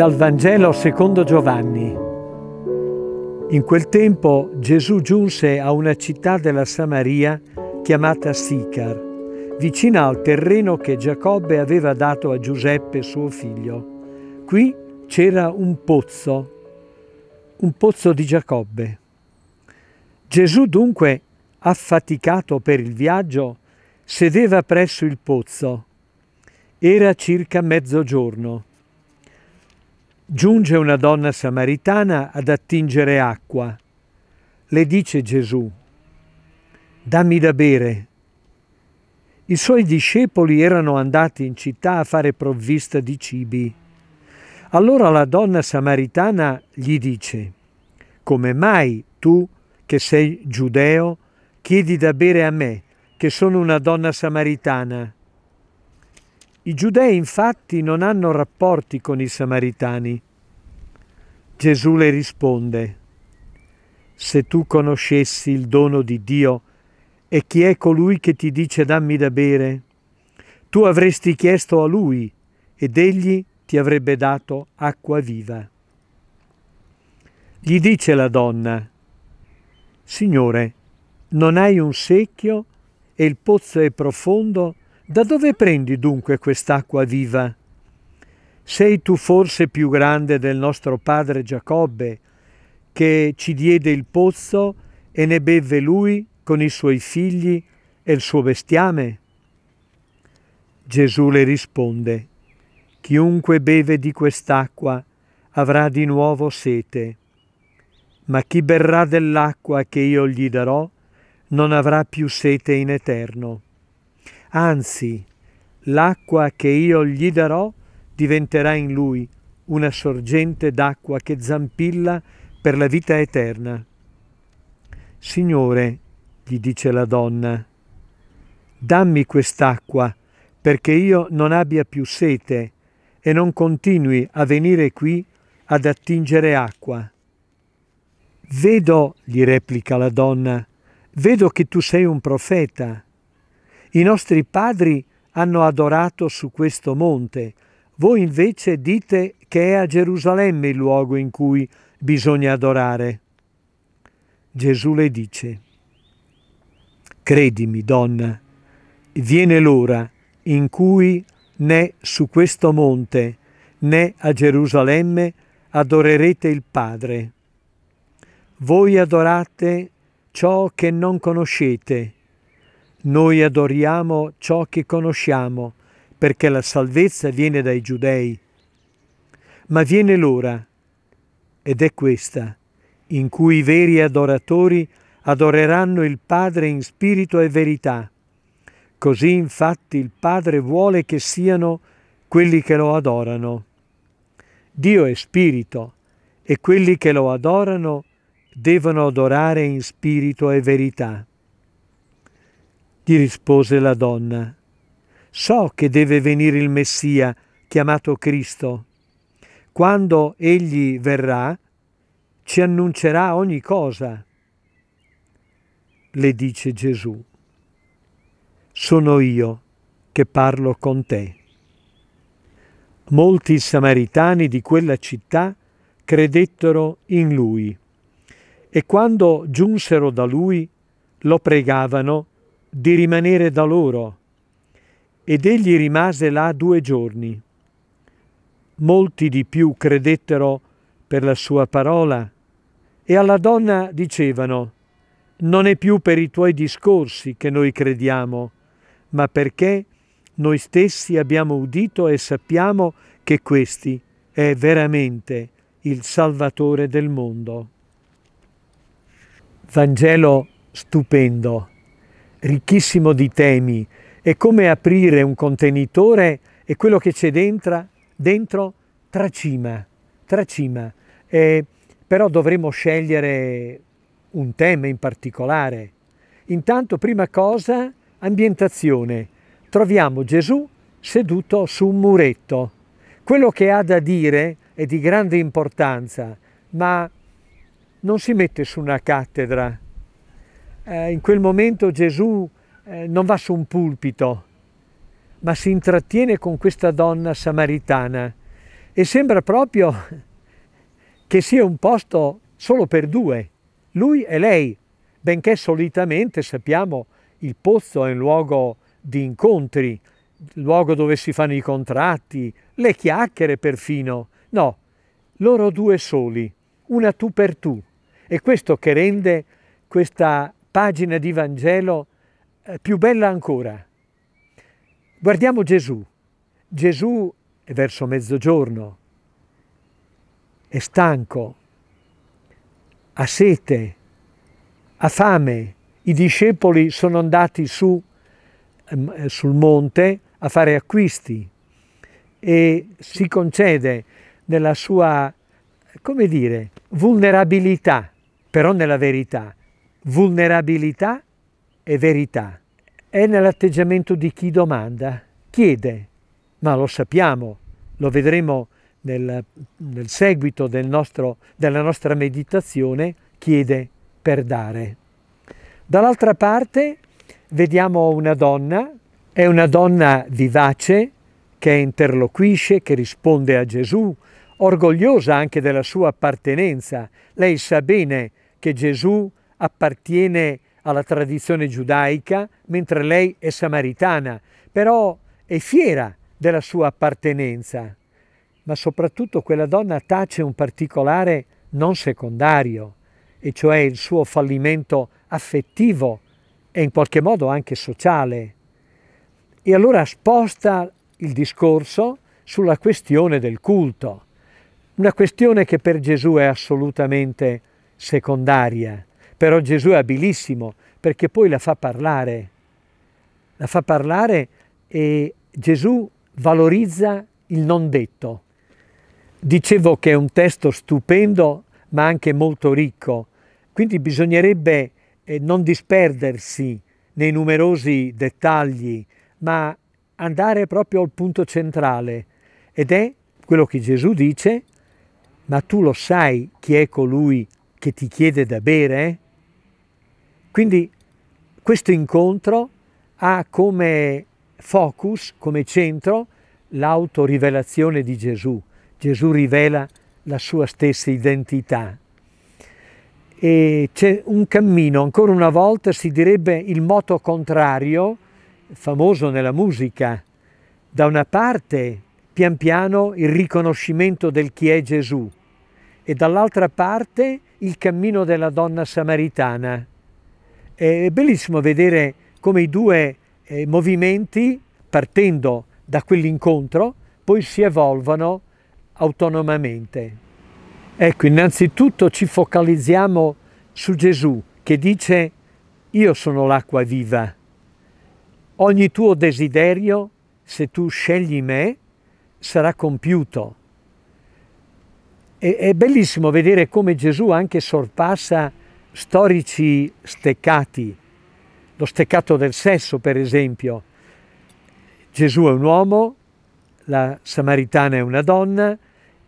dal Vangelo secondo Giovanni. In quel tempo Gesù giunse a una città della Samaria chiamata Sicar, vicina al terreno che Giacobbe aveva dato a Giuseppe suo figlio. Qui c'era un pozzo, un pozzo di Giacobbe. Gesù dunque, affaticato per il viaggio, sedeva presso il pozzo. Era circa mezzogiorno Giunge una donna samaritana ad attingere acqua. Le dice Gesù, dammi da bere. I suoi discepoli erano andati in città a fare provvista di cibi. Allora la donna samaritana gli dice, come mai tu, che sei giudeo, chiedi da bere a me, che sono una donna samaritana? I giudei infatti non hanno rapporti con i samaritani. Gesù le risponde, se tu conoscessi il dono di Dio e chi è colui che ti dice dammi da bere, tu avresti chiesto a lui ed egli ti avrebbe dato acqua viva. Gli dice la donna, Signore, non hai un secchio e il pozzo è profondo da dove prendi dunque quest'acqua viva? Sei tu forse più grande del nostro padre Giacobbe, che ci diede il pozzo e ne bevve lui con i suoi figli e il suo bestiame? Gesù le risponde, Chiunque beve di quest'acqua avrà di nuovo sete, ma chi berrà dell'acqua che io gli darò non avrà più sete in eterno Anzi, l'acqua che io gli darò diventerà in lui una sorgente d'acqua che zampilla per la vita eterna. Signore, gli dice la donna, dammi quest'acqua perché io non abbia più sete e non continui a venire qui ad attingere acqua. Vedo, gli replica la donna, vedo che tu sei un profeta. I nostri padri hanno adorato su questo monte, voi invece dite che è a Gerusalemme il luogo in cui bisogna adorare. Gesù le dice, Credimi, donna, viene l'ora in cui né su questo monte né a Gerusalemme adorerete il Padre. Voi adorate ciò che non conoscete noi adoriamo ciò che conosciamo, perché la salvezza viene dai giudei. Ma viene l'ora, ed è questa, in cui i veri adoratori adoreranno il Padre in spirito e verità. Così infatti il Padre vuole che siano quelli che lo adorano. Dio è spirito e quelli che lo adorano devono adorare in spirito e verità. Gli rispose la donna, so che deve venire il Messia, chiamato Cristo. Quando egli verrà, ci annuncerà ogni cosa. Le dice Gesù, sono io che parlo con te. Molti samaritani di quella città credettero in lui e quando giunsero da lui lo pregavano di rimanere da loro. Ed egli rimase là due giorni. Molti di più credettero per la sua parola e alla donna dicevano, non è più per i tuoi discorsi che noi crediamo, ma perché noi stessi abbiamo udito e sappiamo che questi è veramente il Salvatore del mondo. Vangelo stupendo ricchissimo di temi, è come aprire un contenitore e quello che c'è dentro, dentro tracima, tracima. Eh, però dovremo scegliere un tema in particolare. Intanto, prima cosa, ambientazione. Troviamo Gesù seduto su un muretto. Quello che ha da dire è di grande importanza, ma non si mette su una cattedra, eh, in quel momento Gesù eh, non va su un pulpito, ma si intrattiene con questa donna samaritana e sembra proprio che sia un posto solo per due, lui e lei, benché solitamente sappiamo il pozzo è un luogo di incontri, luogo dove si fanno i contratti, le chiacchiere perfino. No, loro due soli, una tu per tu. E questo che rende questa pagina di Vangelo eh, più bella ancora. Guardiamo Gesù. Gesù è verso mezzogiorno, è stanco, ha sete, ha fame. I discepoli sono andati su, ehm, eh, sul monte a fare acquisti e si concede nella sua, come dire, vulnerabilità, però nella verità, vulnerabilità e verità. È nell'atteggiamento di chi domanda, chiede, ma lo sappiamo, lo vedremo nel, nel seguito del nostro, della nostra meditazione, chiede per dare. Dall'altra parte vediamo una donna, è una donna vivace che interloquisce, che risponde a Gesù, orgogliosa anche della sua appartenenza. Lei sa bene che Gesù appartiene alla tradizione giudaica, mentre lei è samaritana, però è fiera della sua appartenenza. Ma soprattutto quella donna tace un particolare non secondario, e cioè il suo fallimento affettivo e in qualche modo anche sociale. E allora sposta il discorso sulla questione del culto, una questione che per Gesù è assolutamente secondaria però Gesù è abilissimo perché poi la fa parlare, la fa parlare e Gesù valorizza il non detto. Dicevo che è un testo stupendo ma anche molto ricco, quindi bisognerebbe eh, non disperdersi nei numerosi dettagli, ma andare proprio al punto centrale ed è quello che Gesù dice, ma tu lo sai chi è colui che ti chiede da bere? Quindi questo incontro ha come focus, come centro, l'autorivelazione di Gesù. Gesù rivela la sua stessa identità. E c'è un cammino, ancora una volta si direbbe il moto contrario, famoso nella musica. Da una parte, pian piano, il riconoscimento del chi è Gesù e dall'altra parte il cammino della donna samaritana, è bellissimo vedere come i due eh, movimenti, partendo da quell'incontro, poi si evolvono autonomamente. Ecco, innanzitutto ci focalizziamo su Gesù che dice io sono l'acqua viva. Ogni tuo desiderio, se tu scegli me, sarà compiuto. E, è bellissimo vedere come Gesù anche sorpassa storici steccati, lo steccato del sesso per esempio. Gesù è un uomo, la Samaritana è una donna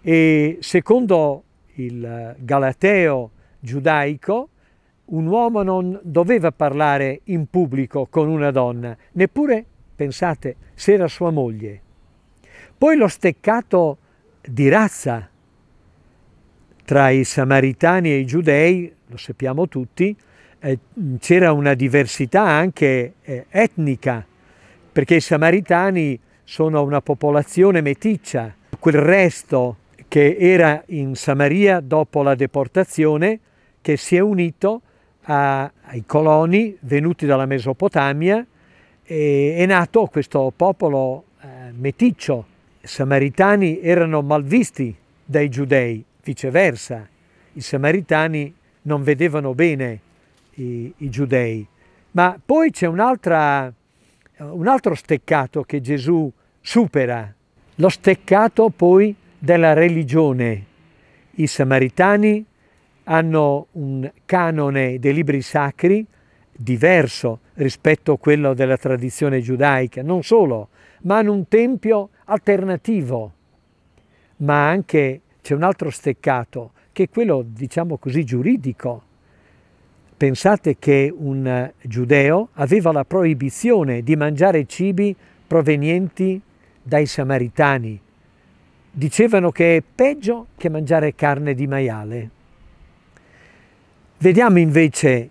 e secondo il Galateo giudaico un uomo non doveva parlare in pubblico con una donna, neppure, pensate, se era sua moglie. Poi lo steccato di razza, tra i samaritani e i giudei, lo sappiamo tutti, eh, c'era una diversità anche eh, etnica, perché i samaritani sono una popolazione meticcia, quel resto che era in Samaria dopo la deportazione, che si è unito a, ai coloni venuti dalla Mesopotamia, e, è nato questo popolo eh, meticcio. I samaritani erano malvisti dai giudei Viceversa, i samaritani non vedevano bene i, i giudei. Ma poi c'è un, un altro steccato che Gesù supera, lo steccato poi della religione. I samaritani hanno un canone dei libri sacri diverso rispetto a quello della tradizione giudaica, non solo, ma hanno un tempio alternativo, ma anche c'è un altro steccato che è quello, diciamo così, giuridico. Pensate che un eh, giudeo aveva la proibizione di mangiare cibi provenienti dai samaritani. Dicevano che è peggio che mangiare carne di maiale. Vediamo invece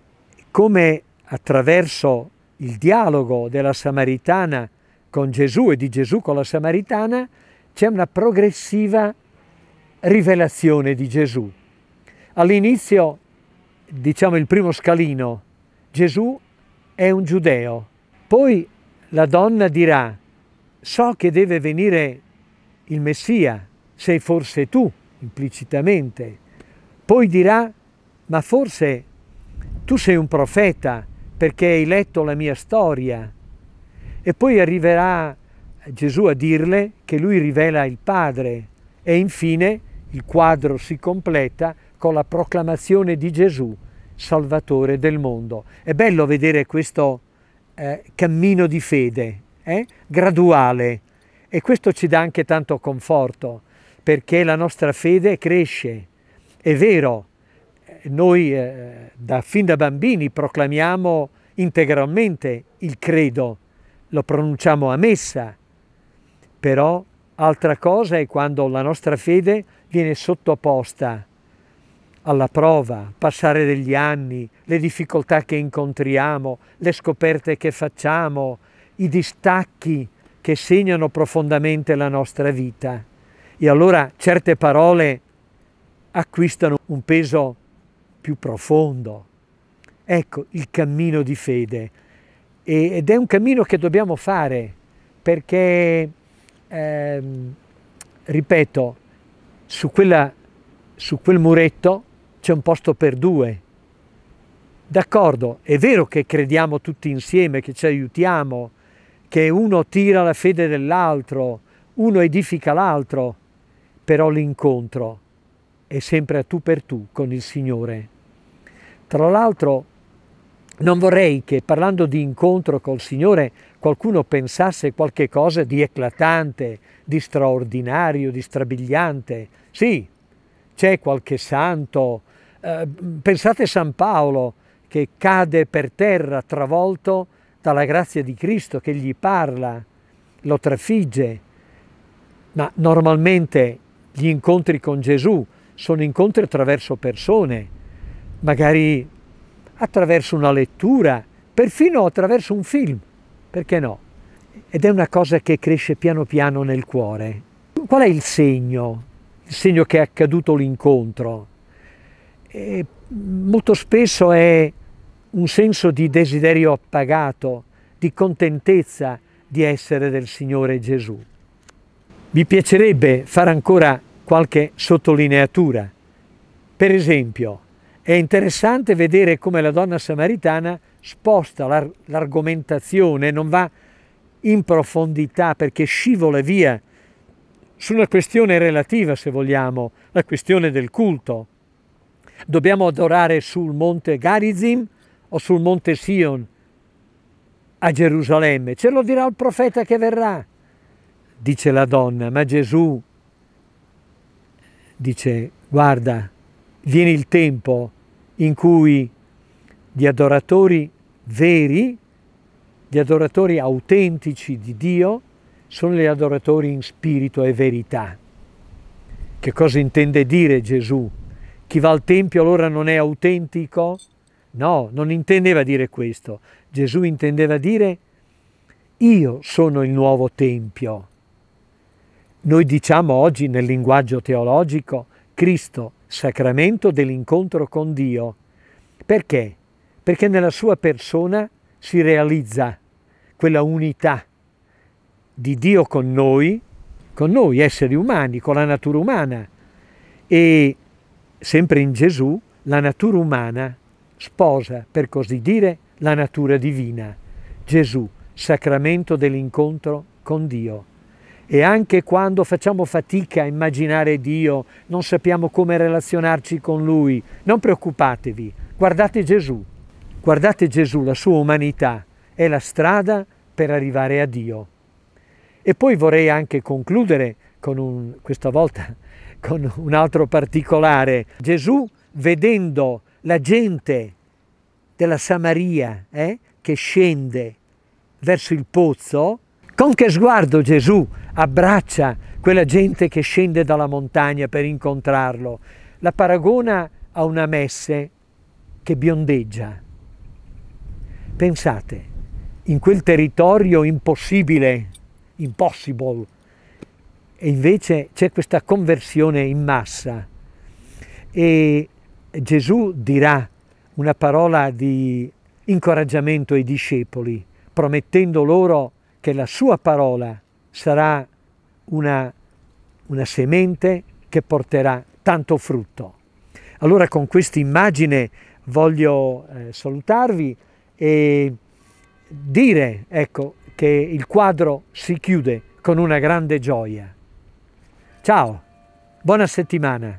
come attraverso il dialogo della Samaritana con Gesù e di Gesù con la Samaritana c'è una progressiva rivelazione di Gesù. All'inizio, diciamo il primo scalino, Gesù è un giudeo. Poi la donna dirà, so che deve venire il Messia, sei forse tu, implicitamente. Poi dirà, ma forse tu sei un profeta perché hai letto la mia storia. E poi arriverà Gesù a dirle che lui rivela il Padre e infine il quadro si completa con la proclamazione di Gesù, Salvatore del mondo. È bello vedere questo eh, cammino di fede, eh? graduale, e questo ci dà anche tanto conforto, perché la nostra fede cresce. È vero, eh, noi eh, da, fin da bambini proclamiamo integralmente il credo, lo pronunciamo a messa, però Altra cosa è quando la nostra fede viene sottoposta alla prova, passare degli anni, le difficoltà che incontriamo, le scoperte che facciamo, i distacchi che segnano profondamente la nostra vita. E allora certe parole acquistano un peso più profondo. Ecco il cammino di fede ed è un cammino che dobbiamo fare perché eh, ripeto, su, quella, su quel muretto c'è un posto per due. D'accordo, è vero che crediamo tutti insieme, che ci aiutiamo, che uno tira la fede dell'altro, uno edifica l'altro, però l'incontro è sempre a tu per tu con il Signore. Tra l'altro non vorrei che parlando di incontro col Signore qualcuno pensasse qualche cosa di eclatante, di straordinario, di strabiliante. Sì, c'è qualche santo. Eh, pensate a San Paolo che cade per terra travolto dalla grazia di Cristo che gli parla, lo trafigge. Ma normalmente gli incontri con Gesù sono incontri attraverso persone, magari attraverso una lettura, perfino attraverso un film, perché no? Ed è una cosa che cresce piano piano nel cuore. Qual è il segno? Il segno che è accaduto l'incontro? molto spesso è un senso di desiderio appagato, di contentezza di essere del Signore Gesù. Mi piacerebbe fare ancora qualche sottolineatura. Per esempio, è interessante vedere come la donna samaritana sposta l'argomentazione, non va in profondità perché scivola via su una questione relativa, se vogliamo, la questione del culto. Dobbiamo adorare sul monte Garizim o sul monte Sion a Gerusalemme? Ce lo dirà il profeta che verrà, dice la donna, ma Gesù dice guarda Viene il tempo in cui gli adoratori veri, gli adoratori autentici di Dio, sono gli adoratori in spirito e verità. Che cosa intende dire Gesù? Chi va al Tempio allora non è autentico? No, non intendeva dire questo. Gesù intendeva dire io sono il nuovo Tempio. Noi diciamo oggi nel linguaggio teologico Cristo sacramento dell'incontro con Dio. Perché? Perché nella sua persona si realizza quella unità di Dio con noi, con noi esseri umani, con la natura umana. E sempre in Gesù la natura umana sposa, per così dire, la natura divina. Gesù, sacramento dell'incontro con Dio. E anche quando facciamo fatica a immaginare Dio, non sappiamo come relazionarci con Lui, non preoccupatevi, guardate Gesù, guardate Gesù, la sua umanità è la strada per arrivare a Dio. E poi vorrei anche concludere con un, questa volta con un altro particolare. Gesù vedendo la gente della Samaria eh, che scende verso il pozzo, con che sguardo Gesù abbraccia quella gente che scende dalla montagna per incontrarlo? La paragona a una messe che biondeggia. Pensate, in quel territorio impossibile, impossible, e invece c'è questa conversione in massa. E Gesù dirà una parola di incoraggiamento ai discepoli, promettendo loro che la sua parola sarà una, una semente che porterà tanto frutto. Allora con questa immagine voglio eh, salutarvi e dire ecco, che il quadro si chiude con una grande gioia. Ciao, buona settimana.